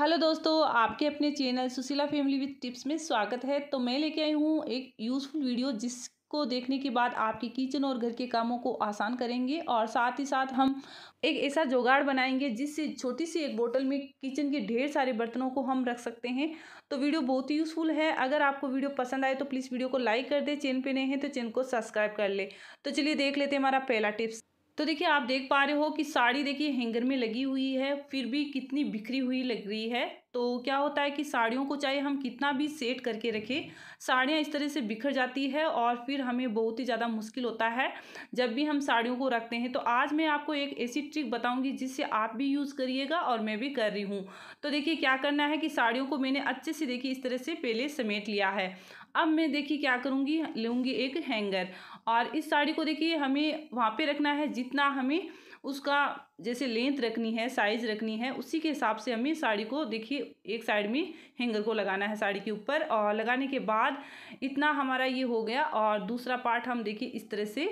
hello दोस्तों आपके अपने channel Sushila family with tips में स्वागत है तो मैं लेके आई हूँ एक यूज़फुल वीडियो जिसको देखने के बाद आपके किचन और घर के कामों को आसान करेंगे और साथ ही साथ हम एक ऐसा जोगाड़ बनाएंगे जिससे छोटी सी एक बोतल में किचन के ढेर सारे बर्तनों को हम रख सकते हैं तो वीडियो बहुत ही यूज़फुल है अगर आपको वीडियो पसंद आए तो प्लीज़ वीडियो को लाइक कर दे चैनल पर नहीं है तो चैनल को सब्सक्राइब कर ले तो चलिए देख लेते हैं हमारा पहला टिप्स तो देखिए आप देख पा रहे हो कि साड़ी देखिए हैंगर में लगी हुई है फिर भी कितनी बिखरी हुई लग रही है तो क्या होता है कि साड़ियों को चाहे हम कितना भी सेट करके रखें साड़ियाँ इस तरह से बिखर जाती है और फिर हमें बहुत ही ज़्यादा मुश्किल होता है जब भी हम साड़ियों को रखते हैं तो आज मैं आपको एक ऐसी ट्रिक बताऊँगी जिससे आप भी यूज़ करिएगा और मैं भी कर रही हूँ तो देखिए क्या करना है कि साड़ियों को मैंने अच्छे से देखिए इस तरह से पहले समेट लिया है अब मैं देखिए क्या करूँगी लूँगी एक हैंगर और इस साड़ी को देखिए हमें वहाँ पे रखना है जितना हमें उसका जैसे लेंथ रखनी है साइज़ रखनी है उसी के हिसाब से हमें साड़ी को देखिए एक साइड में हैंगर को लगाना है साड़ी के ऊपर और लगाने के बाद इतना हमारा ये हो गया और दूसरा पार्ट हम देखिए इस तरह से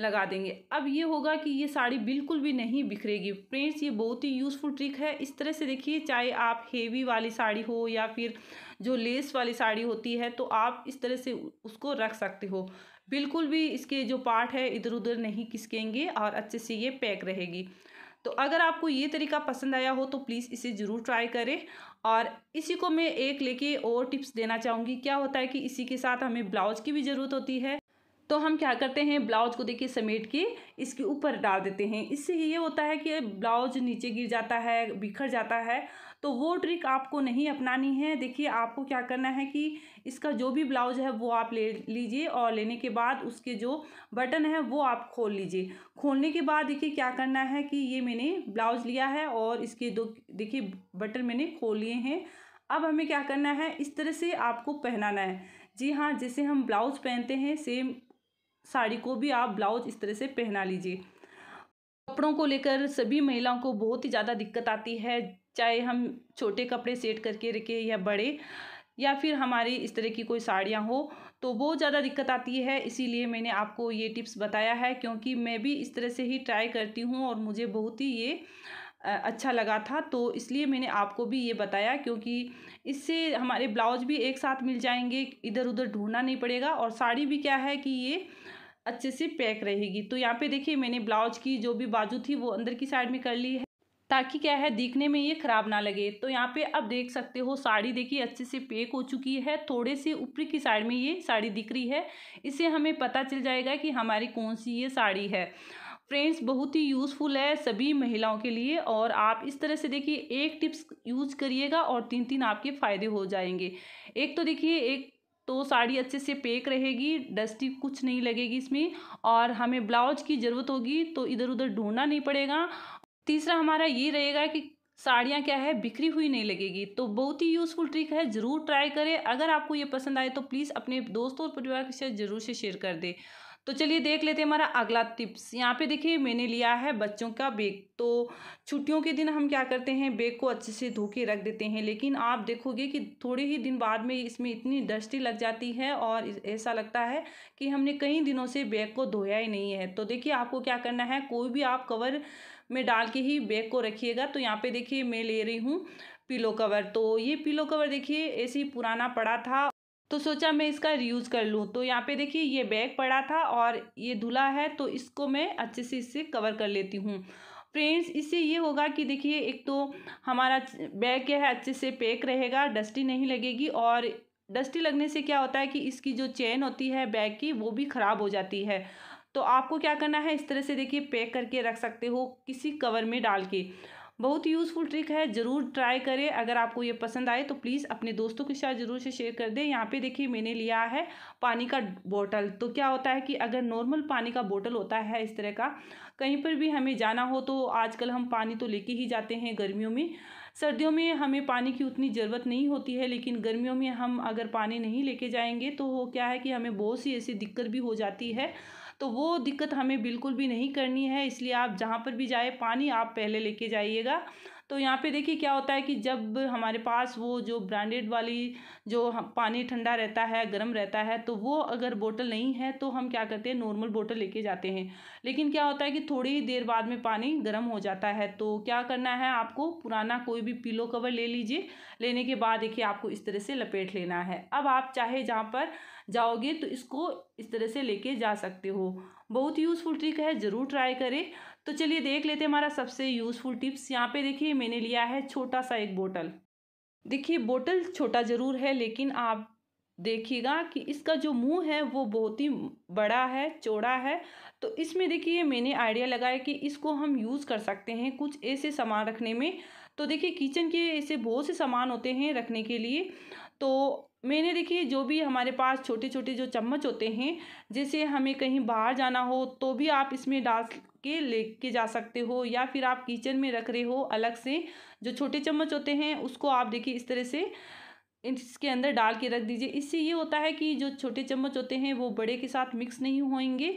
लगा देंगे अब ये होगा कि ये साड़ी बिल्कुल भी नहीं बिखरेगी फ्रेंड्स ये बहुत ही यूज़फुल ट्रिक है इस तरह से देखिए चाहे आप हेवी वाली साड़ी हो या फिर जो लेस वाली साड़ी होती है तो आप इस तरह से उसको रख सकते हो बिल्कुल भी इसके जो पार्ट है इधर उधर नहीं किसकेंगे और अच्छे से ये पैक रहेगी तो अगर आपको ये तरीका पसंद आया हो तो प्लीज़ इसे ज़रूर ट्राई करें और इसी को मैं एक लेके और टिप्स देना चाहूँगी क्या होता है कि इसी के साथ हमें ब्लाउज की भी ज़रूरत होती है तो हम क्या करते हैं ब्लाउज को देखिए समेट के इसके ऊपर डाल देते हैं इससे ये होता है कि ब्लाउज नीचे गिर जाता है बिखर जाता है तो वो ट्रिक आपको नहीं अपनानी है देखिए आपको क्या करना है कि इसका जो भी ब्लाउज है वो आप ले लीजिए और लेने के बाद उसके जो बटन है वो आप खोल लीजिए खोलने के बाद देखिए क्या करना है कि ये मैंने ब्लाउज लिया है और इसके दो देखिए बटन मैंने खोल लिए हैं अब हमें क्या करना है इस तरह से आपको पहनाना है जी हाँ जैसे हम ब्लाउज पहनते हैं सेम साड़ी को भी आप ब्लाउज इस तरह से पहना लीजिए कपड़ों को लेकर सभी महिलाओं को बहुत ही ज़्यादा दिक्कत आती है चाहे हम छोटे कपड़े सेट करके रखें या बड़े या फिर हमारी इस तरह की कोई साड़ियाँ हो तो बहुत ज़्यादा दिक्कत आती है इसीलिए मैंने आपको ये टिप्स बताया है क्योंकि मैं भी इस तरह से ही ट्राई करती हूँ और मुझे बहुत ही ये अच्छा लगा था तो इसलिए मैंने आपको भी ये बताया क्योंकि इससे हमारे ब्लाउज भी एक साथ मिल जाएंगे इधर उधर ढूंढना नहीं पड़ेगा और साड़ी भी क्या है कि ये अच्छे से पैक रहेगी तो यहाँ पे देखिए मैंने ब्लाउज की जो भी बाजू थी वो अंदर की साइड में कर ली है ताकि क्या है दिखने में ये ख़राब ना लगे तो यहाँ पे आप देख सकते हो साड़ी देखिए अच्छे से पैक हो चुकी है थोड़े से ऊपरी की साइड में ये साड़ी दिख रही है इससे हमें पता चल जाएगा कि हमारी कौन सी ये साड़ी है फ्रेंड्स बहुत ही यूज़फुल है सभी महिलाओं के लिए और आप इस तरह से देखिए एक टिप्स यूज करिएगा और तीन तीन आपके फ़ायदे हो जाएंगे एक तो देखिए एक तो साड़ी अच्छे से पेक रहेगी डस्टी कुछ नहीं लगेगी इसमें और हमें ब्लाउज की ज़रूरत होगी तो इधर उधर ढूंढना नहीं पड़ेगा तीसरा हमारा ये रहेगा कि साड़ियाँ क्या है बिखरी हुई नहीं लगेगी तो बहुत ही यूज़फुल ट्रिक है ज़रूर ट्राई करें अगर आपको ये पसंद आए तो प्लीज़ अपने दोस्तों और परिवार के साथ ज़रूर से शेयर कर दें तो चलिए देख लेते हैं हमारा अगला टिप्स यहाँ पे देखिए मैंने लिया है बच्चों का बैग तो छुट्टियों के दिन हम क्या करते हैं बैग को अच्छे से धो के रख देते हैं लेकिन आप देखोगे कि थोड़े ही दिन बाद में इसमें इतनी डस्टी लग जाती है और ऐसा लगता है कि हमने कई दिनों से बैग को धोया ही नहीं है तो देखिए आपको क्या करना है कोई भी आप कवर में डाल के ही बैग को रखिएगा तो यहाँ पर देखिए मैं ले रही हूँ पिलो कवर तो ये पिलो कवर देखिए ऐसे ही पुराना पड़ा था तो सोचा मैं इसका रियूज़ कर लूँ तो यहाँ पे देखिए ये बैग पड़ा था और ये धुला है तो इसको मैं अच्छे से इससे कवर कर लेती हूँ फ्रेंड्स इससे ये होगा कि देखिए एक तो हमारा बैग क्या है अच्छे से पैक रहेगा डस्टी नहीं लगेगी और डस्टी लगने से क्या होता है कि इसकी जो चेन होती है बैग की वो भी ख़राब हो जाती है तो आपको क्या करना है इस तरह से देखिए पैक करके रख सकते हो किसी कवर में डाल के बहुत यूज़फुल ट्रिक है ज़रूर ट्राई करें अगर आपको ये पसंद आए तो प्लीज़ अपने दोस्तों के साथ ज़रूर से शेयर कर दें यहाँ पे देखिए मैंने लिया है पानी का बोतल तो क्या होता है कि अगर नॉर्मल पानी का बोतल होता है इस तरह का कहीं पर भी हमें जाना हो तो आजकल हम पानी तो लेके ही जाते हैं गर्मियों में सर्दियों में हमें पानी की उतनी ज़रूरत नहीं होती है लेकिन गर्मियों में हम अगर पानी नहीं लेके जाएंगे तो क्या है कि हमें बहुत सी ऐसी दिक्कत भी हो जाती है तो वो दिक्कत हमें बिल्कुल भी नहीं करनी है इसलिए आप जहाँ पर भी जाए पानी आप पहले लेके जाइएगा तो यहाँ पे देखिए क्या होता है कि जब हमारे पास वो जो ब्रांडेड वाली जो पानी ठंडा रहता है गर्म रहता है तो वो अगर बोतल नहीं है तो हम क्या करते हैं नॉर्मल बोतल लेके जाते हैं लेकिन क्या होता है कि थोड़ी ही देर बाद में पानी गर्म हो जाता है तो क्या करना है आपको पुराना कोई भी पिलो कवर ले लीजिए लेने के बाद देखिए आपको इस तरह से लपेट लेना है अब आप चाहे जहाँ पर जाओगे तो इसको इस तरह से लेके जा सकते हो बहुत यूज़फुल ट्रिक है ज़रूर ट्राई करें तो चलिए देख लेते हैं हमारा सबसे यूज़फुल टिप्स यहाँ पे देखिए मैंने लिया है छोटा सा एक बोतल देखिए बोतल छोटा ज़रूर है लेकिन आप देखिएगा कि इसका जो मुंह है वो बहुत ही बड़ा है चौड़ा है तो इसमें देखिए मैंने आइडिया लगाया कि इसको हम यूज़ कर सकते हैं कुछ ऐसे सामान रखने में तो देखिए किचन के ऐसे बहुत से सामान होते हैं रखने के लिए तो मैंने देखिए जो भी हमारे पास छोटे छोटे जो चम्मच होते हैं जैसे हमें कहीं बाहर जाना हो तो भी आप इसमें डाल के ले के जा सकते हो या फिर आप किचन में रख रहे हो अलग से जो छोटे चम्मच होते हैं उसको आप देखिए इस तरह से इसके अंदर डाल के रख दीजिए इससे ये होता है कि जो छोटे चम्मच होते हैं वो बड़े के साथ मिक्स नहीं होंगे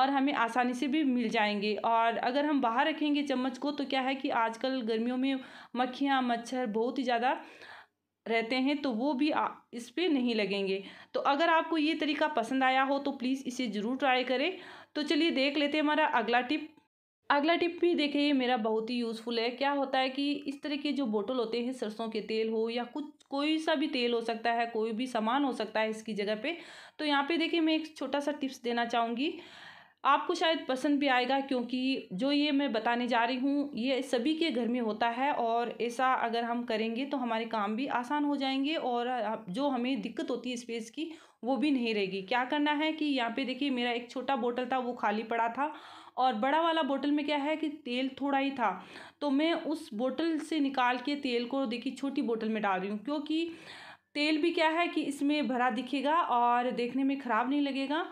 और हमें आसानी से भी मिल जाएंगे और अगर हम बाहर रखेंगे चम्मच को तो क्या है कि आजकल गर्मियों में मक्खियाँ मच्छर बहुत ही ज़्यादा रहते हैं तो वो भी आ, इस पर नहीं लगेंगे तो अगर आपको ये तरीका पसंद आया हो तो प्लीज़ इसे ज़रूर ट्राई करें तो चलिए देख लेते हैं हमारा अगला टिप अगला टिप भी देखिए ये मेरा बहुत ही यूज़फुल है क्या होता है कि इस तरह के जो बोतल होते हैं सरसों के तेल हो या कुछ कोई सा भी तेल हो सकता है कोई भी सामान हो सकता है इसकी जगह पे तो यहाँ पे देखिए मैं एक छोटा सा टिप्स देना चाहूँगी आपको शायद पसंद भी आएगा क्योंकि जो ये मैं बताने जा रही हूँ ये सभी के घर में होता है और ऐसा अगर हम करेंगे तो हमारे काम भी आसान हो जाएंगे और जो हमें दिक्कत होती है स्पेस की वो भी नहीं रहेगी क्या करना है कि यहाँ पे देखिए मेरा एक छोटा बोतल था वो खाली पड़ा था और बड़ा वाला बोतल में क्या है कि तेल थोड़ा ही था तो मैं उस बोतल से निकाल के तेल को देखिए छोटी बोतल में डाल रही हूँ क्योंकि तेल भी क्या है कि इसमें भरा दिखेगा और देखने में ख़राब नहीं लगेगा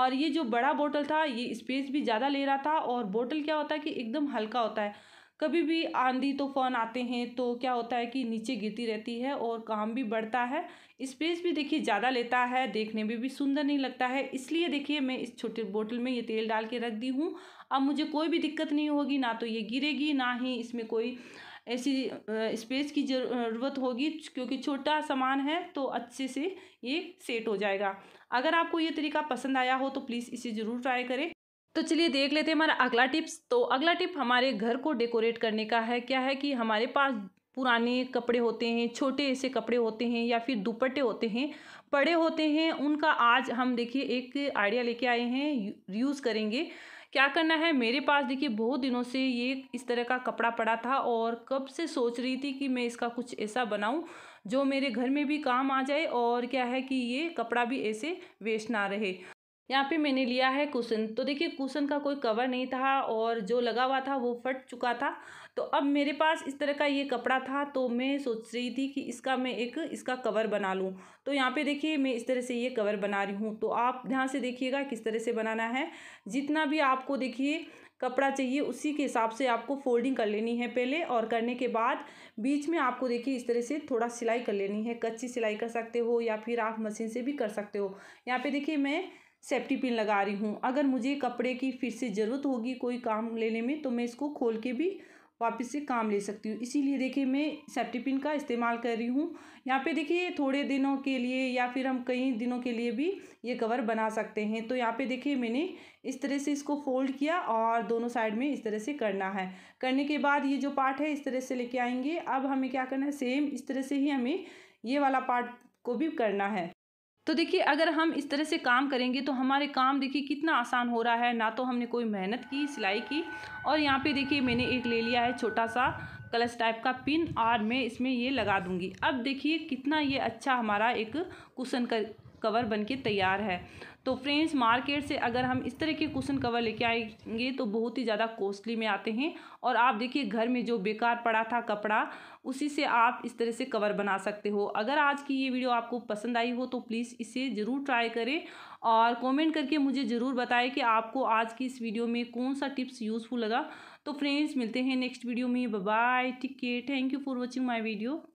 और ये जो बड़ा बोतल था ये स्पेस भी ज़्यादा ले रहा था और बोतल क्या होता है कि एकदम हल्का होता है कभी भी आंधी तूफान आते हैं तो क्या होता है कि नीचे गिरती रहती है और काम भी बढ़ता है स्पेस भी देखिए ज़्यादा लेता है देखने में भी सुंदर नहीं लगता है इसलिए देखिए मैं इस छोटे बोतल में ये तेल डाल के रख दी हूँ अब मुझे कोई भी दिक्कत नहीं होगी ना तो ये गिरेगी ना ही इसमें कोई ऐसी स्पेस की ज़रूरत होगी क्योंकि छोटा सामान है तो अच्छे से ये सेट हो जाएगा अगर आपको ये तरीका पसंद आया हो तो प्लीज़ इसे ज़रूर ट्राई करें तो चलिए देख लेते हैं हमारा अगला टिप्स तो अगला टिप हमारे घर को डेकोरेट करने का है क्या है कि हमारे पास पुराने कपड़े होते हैं छोटे ऐसे कपड़े होते हैं या फिर दुपट्टे होते हैं पड़े होते हैं उनका आज हम देखिए एक आइडिया लेके आए हैं यूज़ करेंगे क्या करना है मेरे पास देखिए बहुत दिनों से ये इस तरह का कपड़ा पड़ा था और कब से सोच रही थी कि मैं इसका कुछ ऐसा बनाऊं जो मेरे घर में भी काम आ जाए और क्या है कि ये कपड़ा भी ऐसे वेस्ट ना रहे यहाँ पे मैंने लिया है कुशन तो देखिए कुशन का कोई कवर नहीं था और जो लगा हुआ था वो फट चुका था तो अब मेरे पास इस तरह का ये कपड़ा था तो मैं सोच रही थी कि इसका मैं एक इसका कवर बना लूँ तो यहाँ पे देखिए मैं इस तरह से ये कवर बना रही हूँ तो आप ध्यान से देखिएगा किस तरह से बनाना है जितना भी आपको देखिए कपड़ा चाहिए उसी के हिसाब से आपको फोल्डिंग कर लेनी है पहले और करने के बाद बीच में आपको देखिए इस तरह से थोड़ा सिलाई कर लेनी है कच्ची सिलाई कर सकते हो या फिर आप मशीन से भी कर सकते हो यहाँ पे देखिए मैं सेफ्टी पिन लगा रही हूँ अगर मुझे कपड़े की फिर से ज़रूरत होगी कोई काम लेने में तो मैं इसको खोल के भी वापस से काम ले सकती हूँ इसीलिए देखिए मैं सेफ्टी पिन का इस्तेमाल कर रही हूँ यहाँ पे देखिए थोड़े दिनों के लिए या फिर हम कई दिनों के लिए भी ये कवर बना सकते हैं तो यहाँ पे देखिए मैंने इस तरह से इसको फोल्ड किया और दोनों साइड में इस तरह से करना है करने के बाद ये जो पार्ट है इस तरह से लेके आएंगे अब हमें क्या करना है सेम इस तरह से ही हमें ये वाला पार्ट को भी करना है तो देखिए अगर हम इस तरह से काम करेंगे तो हमारे काम देखिए कितना आसान हो रहा है ना तो हमने कोई मेहनत की सिलाई की और यहाँ पे देखिए मैंने एक ले लिया है छोटा सा कलश टाइप का पिन और मैं इसमें ये लगा दूँगी अब देखिए कितना ये अच्छा हमारा एक कुशन कर कवर बन के तैयार है तो फ्रेंड्स मार्केट से अगर हम इस तरह के कुशन कवर लेके आएंगे तो बहुत ही ज़्यादा कॉस्टली में आते हैं और आप देखिए घर में जो बेकार पड़ा था कपड़ा उसी से आप इस तरह से कवर बना सकते हो अगर आज की ये वीडियो आपको पसंद आई हो तो प्लीज़ इसे ज़रूर ट्राई करें और कमेंट करके मुझे ज़रूर बताएं कि आपको आज की इस वीडियो में कौन सा टिप्स यूज़फुल लगा तो फ्रेंड्स मिलते हैं नेक्स्ट वीडियो में bye take care thank you for watching my video